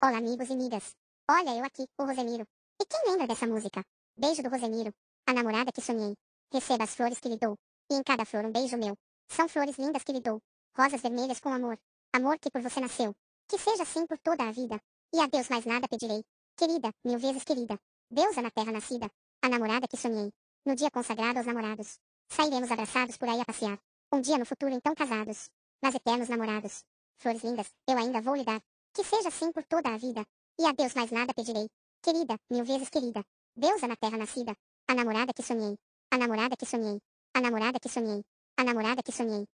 Olá, amigos e amigas. Olha eu aqui, o Rosemiro. E quem lembra dessa música? Beijo do Rosemiro, a namorada que sonhei. Receba as flores que lhe dou, e em cada flor um beijo meu. São flores lindas que lhe dou, rosas vermelhas com amor. Amor que por você nasceu, que seja assim por toda a vida. E a Deus mais nada pedirei. Querida, mil vezes querida, deusa na terra nascida, a namorada que sonhei. No dia consagrado aos namorados, sairemos abraçados por aí a passear. Um dia no futuro então casados, mas eternos namorados. Flores lindas, eu ainda vou lhe dar. Que seja assim por toda a vida. E a Deus mais nada pedirei. Querida, mil vezes querida. Deusa na terra nascida. A namorada que sonhei. A namorada que sonhei. A namorada que sonhei. A namorada que sonhei.